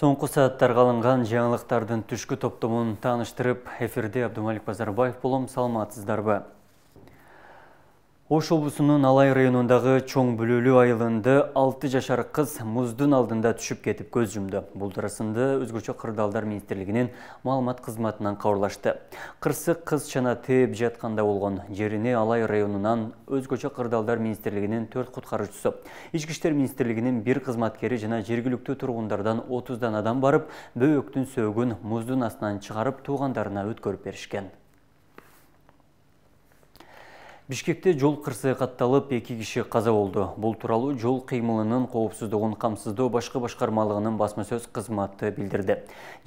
Соңғы сағаттарға қалынған жаңалықтардың түшкі топтымын таныштырып, эфирде Абдумалик Базарбаев болым ба? Ош облысының Алай районындағы чоң бүлілі айылынды 6 жашар қыз мұздың алдында түшіп кетіп көз жұмды. Бұл тұрысынды өзгөчө қырдалдар министерлігінен малымат қызматынан қауырлашты. Қырсы қыз шана теп жатқанда олған жеріне Алай районынан өзгөчө қырдалдар министерлігінен 4 ички Ишкіштер министрлигинин бір қызматкері жана жергілікті тұрғындардан 30-дан адам барып, бөйөктің сөгін мұздың астынан шығарып туғандарына өткөріп берішкен. Бишкекте жол қырсы қатталып, екі кіші қаза болды. Бұл туралы жол қимылының қауіпсіздігін қамсыздау башқы башқармалығының басмасөз қызматы білдірді.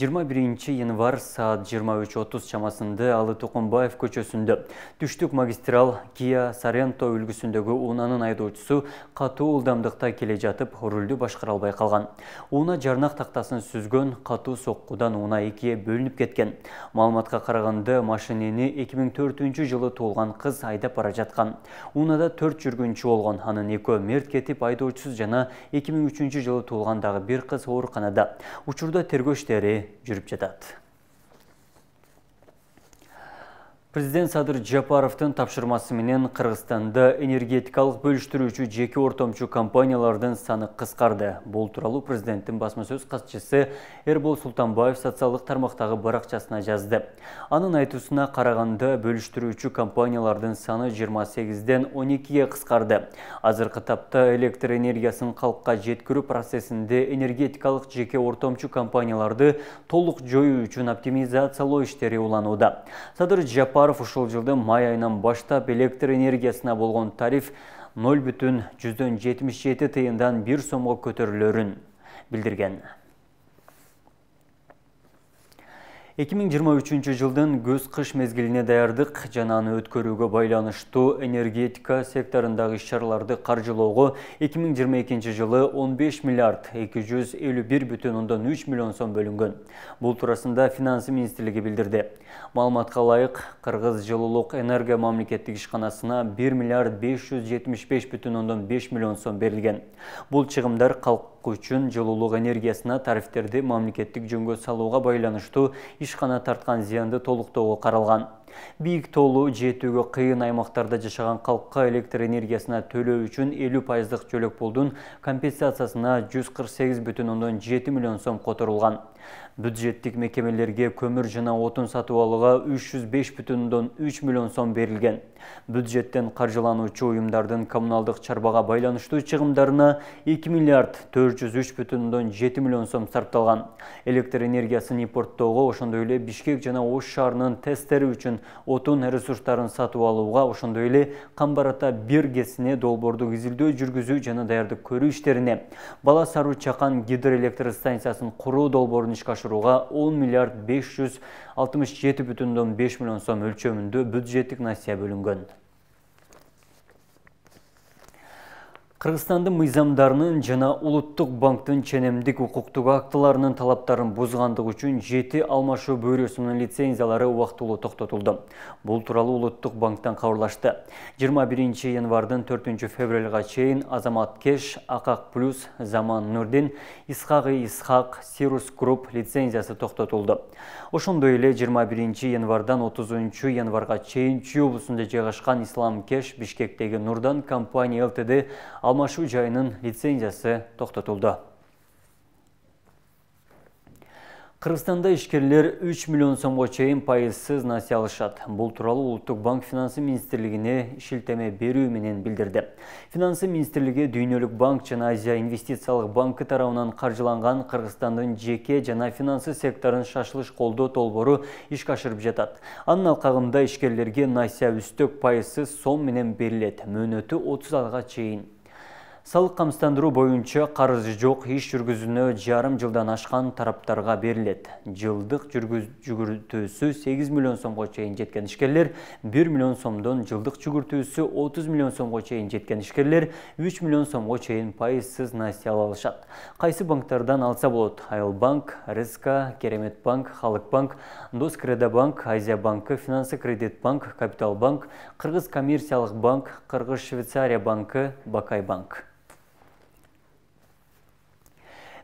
21 январ саат 23.30 чамасында Алы Тоқымбаев көчөсүндө түштік магистрал Кия Саренто үлгісіндегі унанын айдоочусу қату ұлдамдықта келе жатып, рөлді башқаралбай албай қалған. Уна жарнақ тақтасын сүзген қату соққыдан уна екіге бөлініп кеткен. Малыматқа қарағанды машинені 2004 жылы толған қыз айда бара жатқан. жаткан унаада төрт жүргүнчү болгон анын экөө мерт кетип айдоочусу жана 2003 жылы толғандағы дагы бир кыз қанада. учурда тергөө жүріп жүрүп жатат Президент Садыр Жапаровтың менен Қырғызстанда энергетикалық бөліштіруші жеке ортомчу компаниялардың саны қысқарды. Бұл туралы президенттің басмасөз қатшысы Ербол Султанбаев социалық тармақтағы барақшасына жазды. Аның айтусына қарағанда бөліштіруші компаниялардың саны 28-ден 12-ге қысқарды. Азыр тапта электр энергиясын халыққа жеткіру процесінде энергетикалық жеке ортомчу компанияларды толық жою үшін оптимизациялау іштері улануда. Садыр Жапаров Жапаров ұшыл жылды май айынан баштап электр энергиясына болған тариф 177 тыйындан 1 сомға көтерілерін білдірген. 2023 жылдын көз қыш мезгіліне даярдык жананы аны өткөрүүгө байланыштуу энергетика секторындагы иш чараларды каржылоого 2022 жылы 15 миллиард ондон 3 миллион сом бөлүнгөн. Бул туурасында финансы министрлиги билдирди. Маалыматка ылайык Кыргыз жылуулук энергия мамлекеттик ишканасына 1 миллиард ондон 5 миллион сом берилген. Бул чыгымдар калк үчүн жылуулук энергиясына тарифтерди мамлекеттик жөнгө салууга байланыштуу ишкана тартқан зиянды толықтығы қаралған биік толу жетуге қиын аймақтарда жашаған халыққа электр энергиясына төлеу үшін 50 пайыздық болдың компенсациясына 148 бүтін оннан 7 миллион сом қотырылған бюджеттік мекемелерге көмір жана отын сатып алуға 305 бүтін оннан 3 миллион сом берілген бюджеттен қаржылануучу ұйымдардың коммуналдық чарбаға байланышты чыгымдарына 2 миллиард 403 бүтін оннан 7 миллион сом сарпталған электр энергиясын ошондой эле бишкек жана ош шаарынын тесттери үчүн отун ресурстарын сатып алууга ошондой эле камбар ата биргесине долбоордук изилдөө жүргүзүү жана даярдык көрүү иштерине бала Сару чакан гидроэлектростанциясын куруу долбоорун ишке ашырууга он миллиард беш жүз алтымыш жети бүтүн ондон беш миллион сом өлчөмүндө бюджеттик насыя бөлүнгөн кыргызстандын мыйзамдарынын жана улуттук банктын ченемдик укуктук актыларынын талаптарын бузгандыгы үчүн жети алмашуу бөйрөсүнүн лицензиялары убактылуу токтотулду. Бул тууралуу улуттук банктан кабарлашты. 21 январдан 4 февралга чейин Кеш, Акак плюс, Заман Нурдин, Исхак Исхак, Сирус Групп лицензиясы токтотулду. Ошондой эле 21 январдан 30 январга чейин Чүй облусунда жайгашкан кеш Бишкектеги Нурдан компания ЛТД алмашу жайының лицензиясы тоқтатылды. Қырғызстанда ішкерлер 3 миллион сомға чейін пайызсыз насия алышады. Бұл туралы Ұлттық банк финансы министрлігіне шілтеме берүү менен билдирди. Финансы министрлиги Дүйнөлүк банк жана Азия инвестициялык банкы тарабынан қаржыланған Кыргызстандын жеке жана финансы секторын шашылыш қолды толбору ишке ашырып жатат. Анын алкагында ишкерлерге насия үстөк пайызсыз сом менен берилет. Мөөнөтү 30 алға чейин салық қамыстандыру бойынша қарыз жоқ еш жүргізіні жарым жылдан ашқан тараптарға беріледі жылдық жүгіртөсі 8 миллион сомға чейін жеткен ішкерлер 1 миллион сомдон жылдық жүгіртөсі 30 миллион сомға чейін жеткен ішкерлер 3 миллион сомға чейін пайызсыз насиял ала қайсы банктардан алса болады айыл банк рск керемет банк халық банк дос банк азия банкі финансы кредит банк капитал банк қырғыз коммерциялық банк қырғыз швейцария банкі бакай банк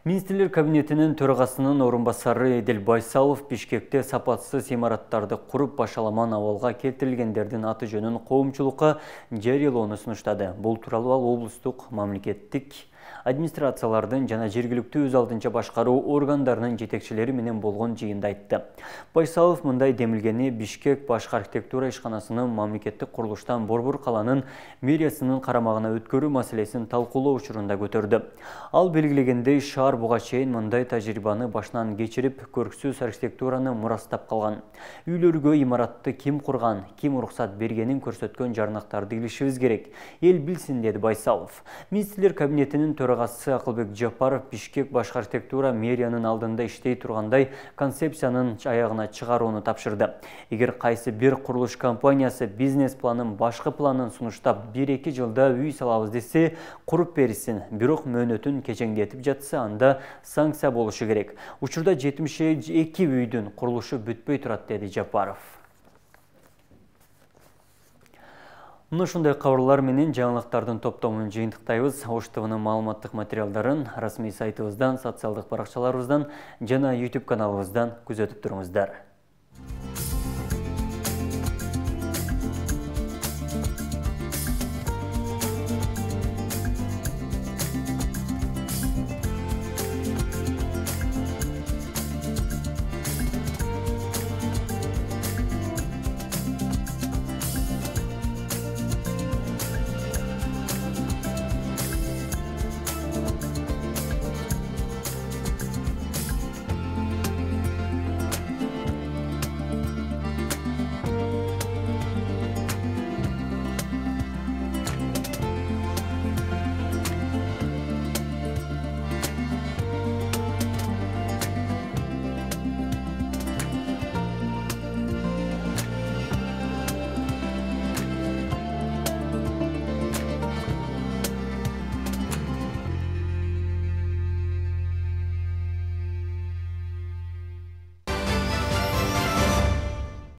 Министрлер кабинетінің төрағасының орынбасары Еділ Байсалов Бишкекте сапатсыз имараттарды құрып башаламан ауалға келтірілгендердің аты жөнін қоғамшылыққа жарыялоону сунуштады. Бұл туралы ал облыстық мамлекеттік администрациялардын жана жергиликтүү өз алдынча башкаруу органдарынын жетекчилери менен болгон жыйында айтты байсалов мындай демилгени бишкек башкы архитектура ишканасынын мамлекеттик курулуштан борбор калаанын мэриясынын карамагына өткөрүү маселесин талкуулоо учурунда көтөрдү ал белгилегендей шаар буга чейин мындай тажрыйбаны башынан кечирип көрксүз архитектураны мурастап калган үйлөргө имаратты ким курган ким уруксат бергенин көрсөткөн жарнактарды илишибиз керек эл билсин деди байсалов министрлер кабинетинин төрағасы Ақылбек Жапаров Бишкек баш архитектура Мерияның алдында іштей тұрғандай концепцияның аяғына шығаруыны тапшырды. Егер қайсы бір құрылыш компаниясы бизнес планын башқы планын сұныштап 1-2 жылда үй салабыз десе, құрып берсін, бирок мөөнөтүн кечеңдетіп жатса, анда санкция болушы керек. Учурда 72 үйдүн құрылышы бүтпөй турат деді Жапаров. мына ушундай кабарлар менен жаңылыктардын топтомун жыйынтыктайбыз ош твнын маалыматтык материалдарын расмий сайтыбыздан социалдык баракчаларыбыздан жана youtube каналыбыздан күзөтүп тұрыңыздар.